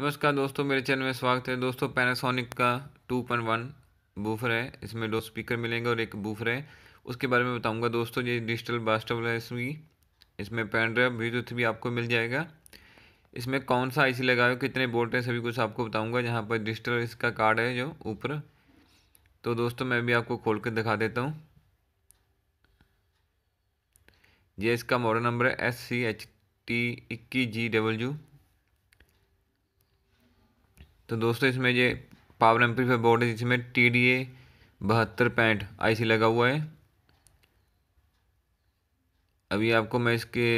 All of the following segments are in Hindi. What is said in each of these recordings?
नमस्कार दोस्तों मेरे चैनल में स्वागत है दोस्तों पैनासोनिक का टू पॉइंट वन बूफर है इसमें दो स्पीकर मिलेंगे और एक बूफर है उसके बारे में बताऊंगा दोस्तों ये डिजिटल बास्टल है इसमें इसमें पेन ड्राइव ब्लूटूथ भी आपको मिल जाएगा इसमें कौन सा आईसी लगाए कितने बोल्ट हैं सभी कुछ आपको बताऊँगा जहाँ पर डिजिटल इसका कार्ड है जो ऊपर तो दोस्तों मैं भी आपको खोल कर दिखा देता हूँ ये इसका मॉडल नंबर है एस सी एच टी इक्कीस जी डबल यू तो दोस्तों इसमें ये पावर एम्पलीफायर बोर्ड है जिसमें टी डी ए बहत्तर पैंठ आई लगा हुआ है अभी आपको मैं इसके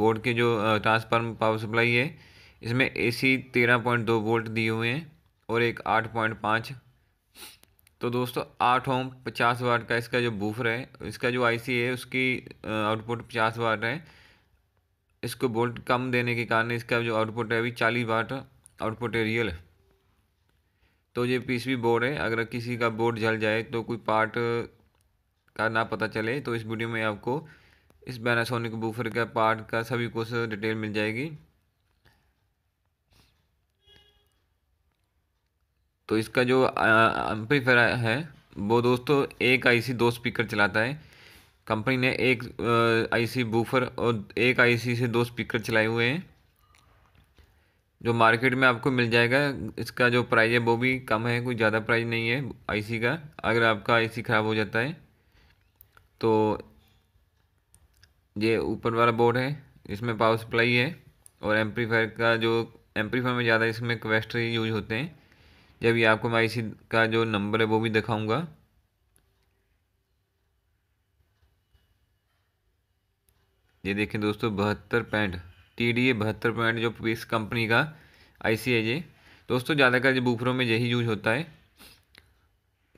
बोर्ड के जो ट्रांसफार्म पावर सप्लाई है इसमें एसी तेरह पॉइंट दो वोल्ट दिए हुए हैं और एक आठ पॉइंट पाँच तो दोस्तों आठ ओम पचास वाट का इसका जो बूफर है इसका जो आईसी है उसकी आउटपुट पचास वाट है इसको वोल्ट कम देने के कारण इसका जो आउटपुट है अभी चालीस वाट आउटपुट है रियल तो ये पीसवी बोर्ड है अगर किसी का बोर्ड जल जाए तो कोई पार्ट का ना पता चले तो इस वीडियो में आपको इस बैनासोनिक बूफर का पार्ट का सभी कुछ डिटेल मिल जाएगी तो इसका जो एम्पलीफायर है वो दोस्तों एक आईसी दो स्पीकर चलाता है कंपनी ने एक आईसी बूफर और एक आईसी से दो स्पीकर चलाए हुए हैं जो मार्केट में आपको मिल जाएगा इसका जो प्राइस है वो भी कम है कोई ज़्यादा प्राइस नहीं है आईसी का अगर आपका आईसी ख़राब हो जाता है तो ये ऊपर वाला बोर्ड है इसमें पावर सप्लाई है और एम्पलीफायर का जो एम्पलीफायर में ज़्यादा इसमें क्वेस्टर यूज होते हैं जब ये आपको मैं आईसी का जो नंबर है वो भी दिखाऊंगा ये देखें दोस्तों बहत्तर पैंट टी डी ए बहत्तर पैंट जो इस कंपनी का आई सी है ये दोस्तों ज़्यादातर जो बूफरों में यही यूज होता है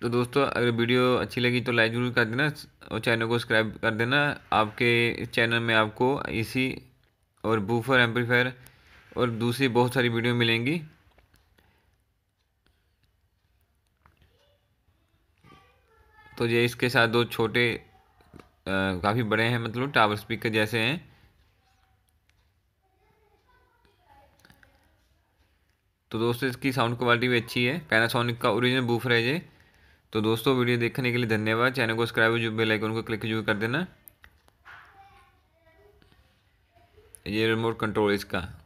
तो दोस्तों अगर वीडियो अच्छी लगी तो लाइक जरूर कर देना और चैनल को सब्सक्राइब कर देना आपके चैनल में आपको इसी e और बूफर एम्पलीफायर और दूसरी बहुत सारी वीडियो मिलेंगी तो ये इसके साथ दो छोटे काफ़ी बड़े हैं मतलब टावर स्पीकर जैसे हैं तो दोस्तों इसकी साउंड क्वालिटी भी अच्छी है पैनासोनिक का ओरिजिनल बूफ है ये तो दोस्तों वीडियो देखने के लिए धन्यवाद चैनल को सब्सक्राइब जो बेल आइकन को क्लिक जरूर कर देना ये रिमोट कंट्रोल इसका